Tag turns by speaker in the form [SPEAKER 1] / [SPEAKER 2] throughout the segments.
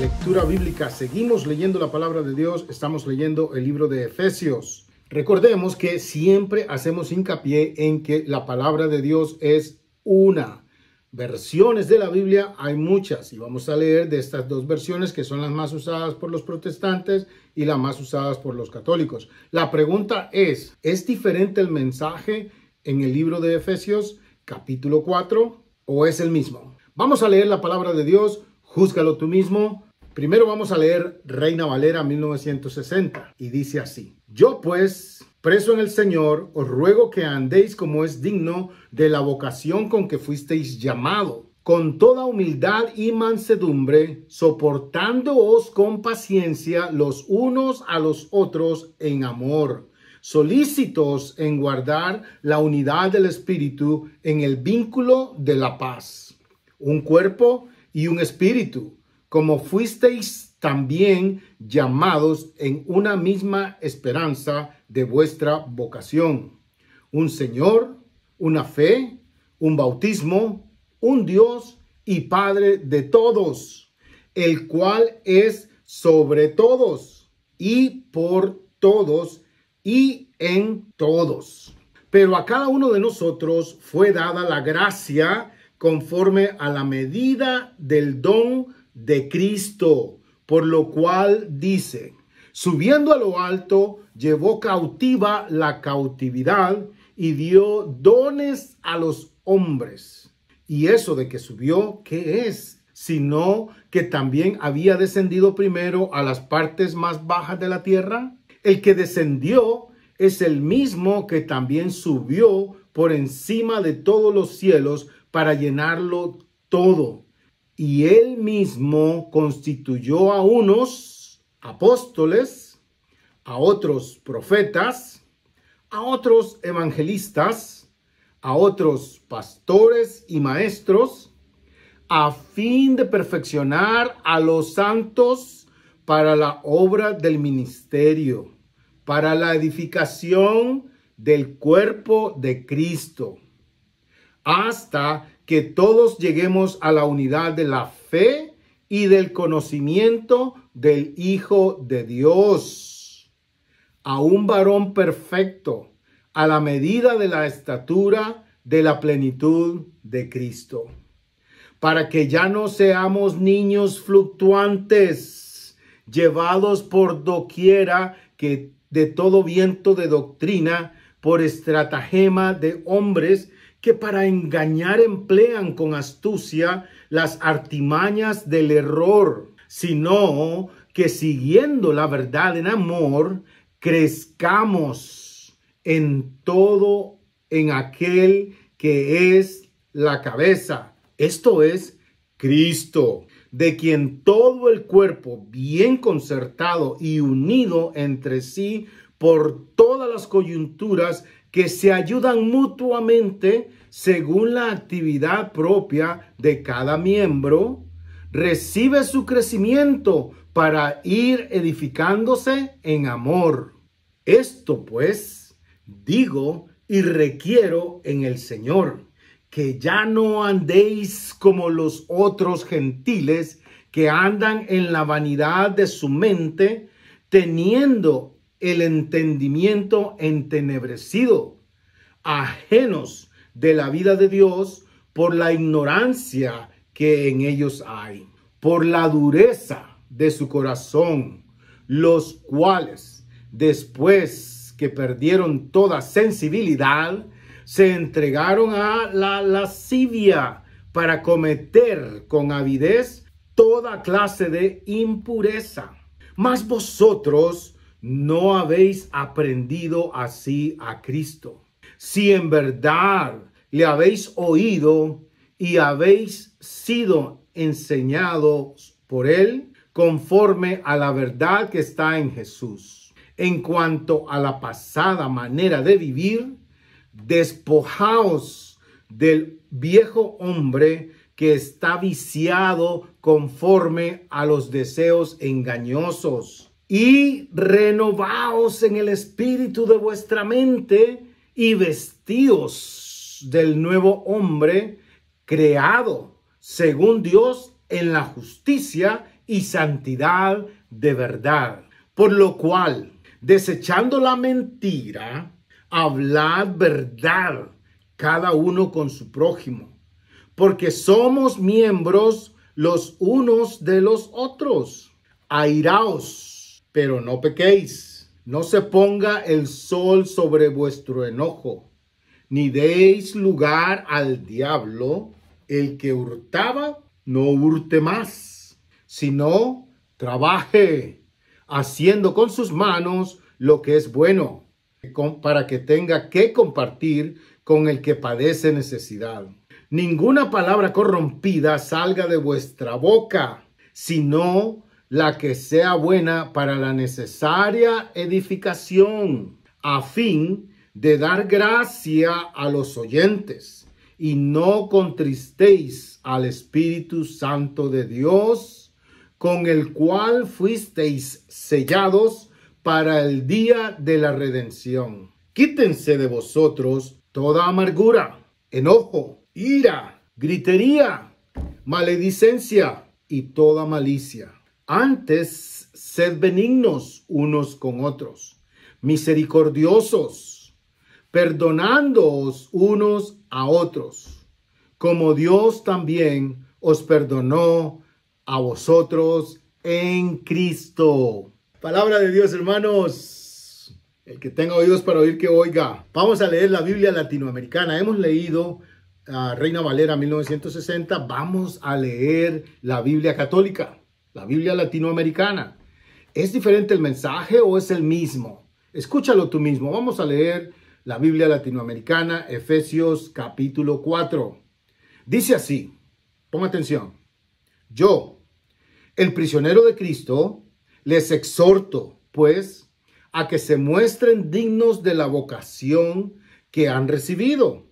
[SPEAKER 1] Lectura bíblica. Seguimos leyendo la palabra de Dios. Estamos leyendo el libro de Efesios. Recordemos que siempre hacemos hincapié en que la palabra de Dios es una. Versiones de la Biblia hay muchas y vamos a leer de estas dos versiones que son las más usadas por los protestantes y las más usadas por los católicos. La pregunta es, ¿es diferente el mensaje en el libro de Efesios capítulo 4 o es el mismo? Vamos a leer la palabra de Dios, júzgalo tú mismo Primero vamos a leer Reina Valera 1960 y dice así, yo pues, preso en el Señor, os ruego que andéis como es digno de la vocación con que fuisteis llamado, con toda humildad y mansedumbre, soportándoos con paciencia los unos a los otros en amor solícitos en guardar la unidad del Espíritu en el vínculo de la paz. Un cuerpo y un espíritu, como fuisteis también llamados en una misma esperanza de vuestra vocación. Un Señor, una fe, un bautismo, un Dios y Padre de todos, el cual es sobre todos y por todos y en todos. Pero a cada uno de nosotros fue dada la gracia conforme a la medida del don de Cristo, por lo cual dice, subiendo a lo alto, llevó cautiva la cautividad y dio dones a los hombres. Y eso de que subió, ¿qué es? Sino que también había descendido primero a las partes más bajas de la tierra. El que descendió es el mismo que también subió por encima de todos los cielos para llenarlo todo y él mismo constituyó a unos apóstoles, a otros profetas, a otros evangelistas, a otros pastores y maestros, a fin de perfeccionar a los santos para la obra del ministerio, para la edificación del cuerpo de Cristo, hasta que todos lleguemos a la unidad de la fe y del conocimiento del Hijo de Dios, a un varón perfecto, a la medida de la estatura de la plenitud de Cristo, para que ya no seamos niños fluctuantes, llevados por doquiera que de todo viento de doctrina, por estratagema de hombres que para engañar emplean con astucia las artimañas del error, sino que siguiendo la verdad en amor, crezcamos en todo en aquel que es la cabeza, esto es Cristo, de quien todo el cuerpo bien concertado y unido entre sí por todas las coyunturas que se ayudan mutuamente según la actividad propia de cada miembro, recibe su crecimiento para ir edificándose en amor. Esto pues digo y requiero en el Señor, que ya no andéis como los otros gentiles que andan en la vanidad de su mente, teniendo el entendimiento entenebrecido, ajenos de la vida de Dios por la ignorancia que en ellos hay, por la dureza de su corazón, los cuales, después que perdieron toda sensibilidad, se entregaron a la lascivia para cometer con avidez toda clase de impureza. Mas vosotros no habéis aprendido así a Cristo. Si en verdad le habéis oído y habéis sido enseñados por él conforme a la verdad que está en Jesús. En cuanto a la pasada manera de vivir, despojaos del viejo hombre que está viciado conforme a los deseos engañosos y renovaos en el espíritu de vuestra mente y vestíos del nuevo hombre creado según Dios en la justicia y santidad de verdad. Por lo cual, desechando la mentira, hablad verdad cada uno con su prójimo, porque somos miembros los unos de los otros. Airaos pero no pequéis. No se ponga el sol sobre vuestro enojo, ni deis lugar al diablo. El que hurtaba, no hurte más, sino trabaje, haciendo con sus manos lo que es bueno, para que tenga que compartir con el que padece necesidad. Ninguna palabra corrompida salga de vuestra boca, sino la que sea buena para la necesaria edificación, a fin de dar gracia a los oyentes, y no contristéis al Espíritu Santo de Dios, con el cual fuisteis sellados para el día de la redención. Quítense de vosotros toda amargura, enojo, ira, gritería, maledicencia y toda malicia antes, sed benignos unos con otros, misericordiosos, perdonándoos unos a otros, como Dios también os perdonó a vosotros en Cristo. Palabra de Dios, hermanos. El que tenga oídos para oír, que oiga. Vamos a leer la Biblia latinoamericana. Hemos leído a ah, Reina Valera 1960. Vamos a leer la Biblia católica la Biblia latinoamericana. ¿Es diferente el mensaje o es el mismo? Escúchalo tú mismo. Vamos a leer la Biblia latinoamericana, Efesios capítulo 4. Dice así, pon atención, yo, el prisionero de Cristo, les exhorto, pues, a que se muestren dignos de la vocación que han recibido.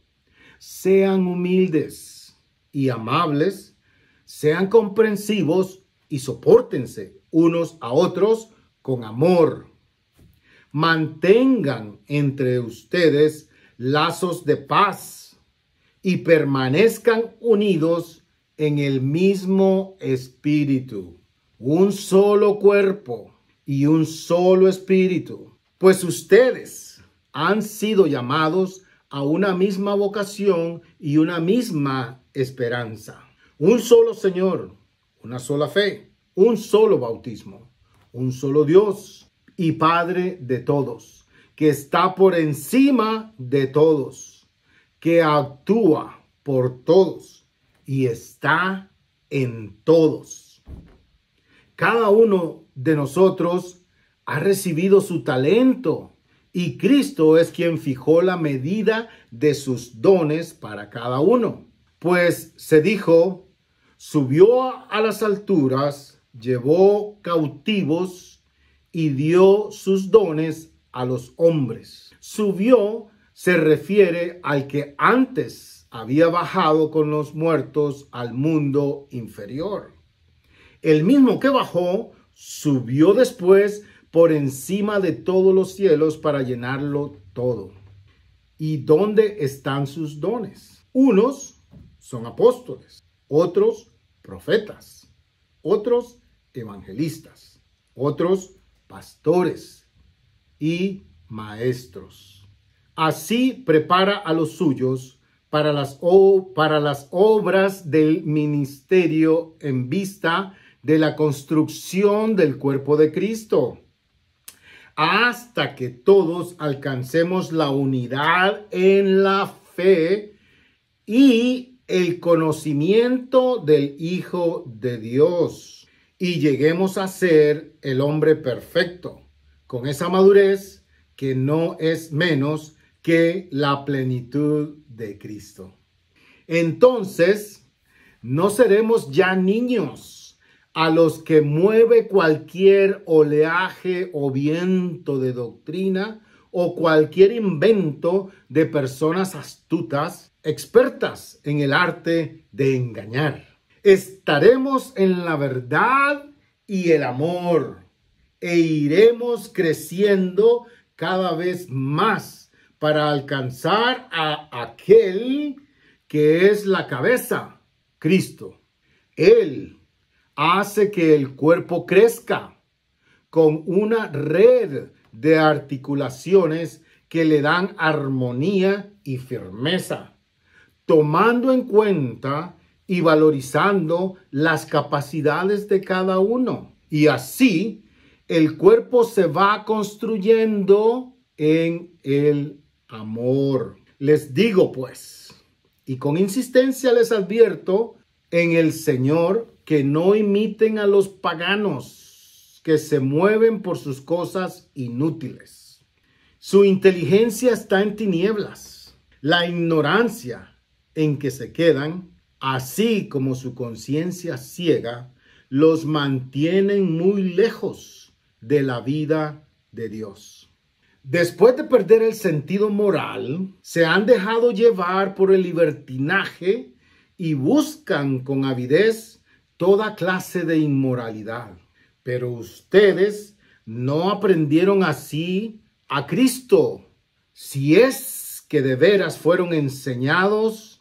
[SPEAKER 1] Sean humildes y amables, sean comprensivos y soportense unos a otros con amor. Mantengan entre ustedes lazos de paz y permanezcan unidos en el mismo espíritu, un solo cuerpo y un solo espíritu, pues ustedes han sido llamados a una misma vocación y una misma esperanza. Un solo Señor, una sola fe, un solo bautismo, un solo Dios y Padre de todos, que está por encima de todos, que actúa por todos y está en todos. Cada uno de nosotros ha recibido su talento y Cristo es quien fijó la medida de sus dones para cada uno. Pues se dijo, subió a las alturas llevó cautivos y dio sus dones a los hombres. Subió se refiere al que antes había bajado con los muertos al mundo inferior. El mismo que bajó subió después por encima de todos los cielos para llenarlo todo. ¿Y dónde están sus dones? Unos son apóstoles, otros profetas, otros evangelistas, otros pastores y maestros. Así prepara a los suyos para las, para las obras del ministerio en vista de la construcción del cuerpo de Cristo, hasta que todos alcancemos la unidad en la fe y el conocimiento del Hijo de Dios y lleguemos a ser el hombre perfecto, con esa madurez que no es menos que la plenitud de Cristo. Entonces, no seremos ya niños a los que mueve cualquier oleaje o viento de doctrina o cualquier invento de personas astutas, expertas en el arte de engañar estaremos en la verdad y el amor e iremos creciendo cada vez más para alcanzar a aquel que es la cabeza, Cristo. Él hace que el cuerpo crezca con una red de articulaciones que le dan armonía y firmeza, tomando en cuenta y valorizando las capacidades de cada uno. Y así el cuerpo se va construyendo en el amor. Les digo pues, y con insistencia les advierto en el Señor que no imiten a los paganos que se mueven por sus cosas inútiles. Su inteligencia está en tinieblas. La ignorancia en que se quedan así como su conciencia ciega, los mantienen muy lejos de la vida de Dios. Después de perder el sentido moral, se han dejado llevar por el libertinaje y buscan con avidez toda clase de inmoralidad. Pero ustedes no aprendieron así a Cristo. Si es que de veras fueron enseñados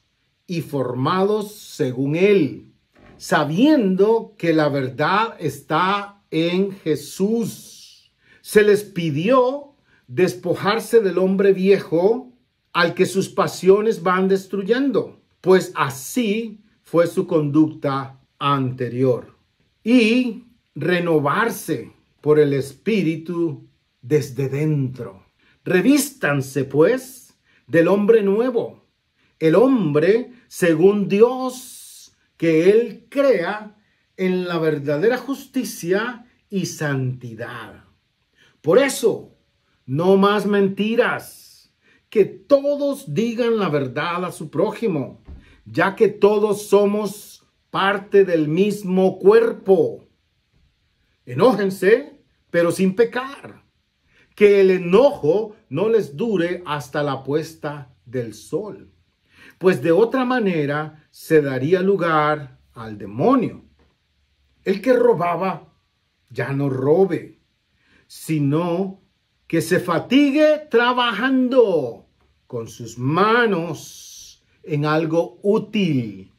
[SPEAKER 1] y formados según Él, sabiendo que la verdad está en Jesús. Se les pidió despojarse del hombre viejo al que sus pasiones van destruyendo, pues así fue su conducta anterior. Y renovarse por el Espíritu desde dentro. Revístanse, pues, del hombre nuevo el hombre según Dios, que él crea en la verdadera justicia y santidad. Por eso, no más mentiras, que todos digan la verdad a su prójimo, ya que todos somos parte del mismo cuerpo. Enójense, pero sin pecar. Que el enojo no les dure hasta la puesta del sol pues de otra manera se daría lugar al demonio. El que robaba ya no robe, sino que se fatigue trabajando con sus manos en algo útil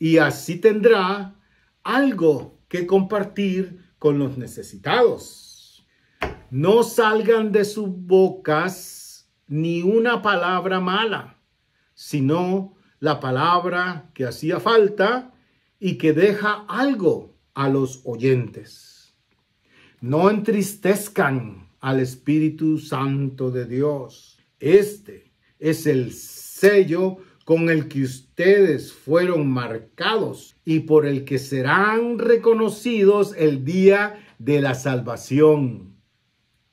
[SPEAKER 1] y así tendrá algo que compartir con los necesitados. No salgan de sus bocas ni una palabra mala sino la palabra que hacía falta y que deja algo a los oyentes. No entristezcan al Espíritu Santo de Dios. Este es el sello con el que ustedes fueron marcados y por el que serán reconocidos el día de la salvación.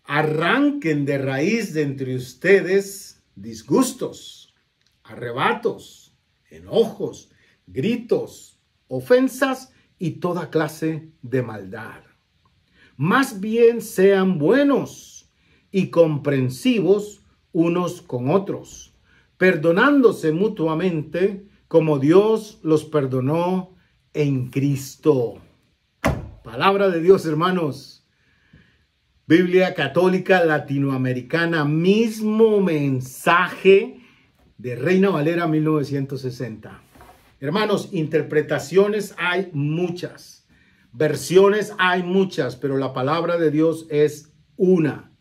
[SPEAKER 1] Arranquen de raíz de entre ustedes disgustos arrebatos, enojos, gritos, ofensas y toda clase de maldad. Más bien sean buenos y comprensivos unos con otros, perdonándose mutuamente como Dios los perdonó en Cristo. Palabra de Dios, hermanos. Biblia Católica Latinoamericana, mismo mensaje de Reina Valera 1960. Hermanos, interpretaciones hay muchas, versiones hay muchas, pero la palabra de Dios es una.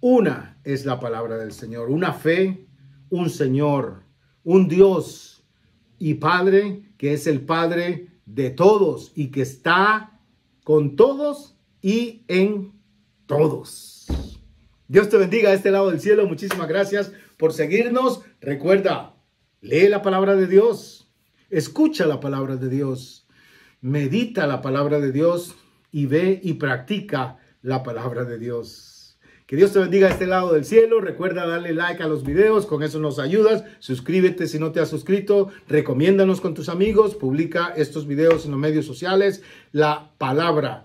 [SPEAKER 1] Una es la palabra del Señor, una fe, un Señor, un Dios y Padre que es el Padre de todos y que está con todos y en todos. Dios te bendiga a este lado del cielo. Muchísimas gracias por seguirnos. Recuerda, lee la palabra de Dios, escucha la palabra de Dios, medita la palabra de Dios y ve y practica la palabra de Dios. Que Dios te bendiga a este lado del cielo. Recuerda darle like a los videos, con eso nos ayudas. Suscríbete si no te has suscrito. Recomiéndanos con tus amigos. Publica estos videos en los medios sociales. La palabra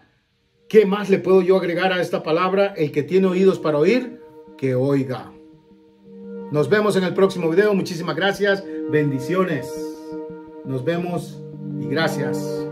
[SPEAKER 1] ¿Qué más le puedo yo agregar a esta palabra? El que tiene oídos para oír, que oiga. Nos vemos en el próximo video. Muchísimas gracias. Bendiciones. Nos vemos y gracias.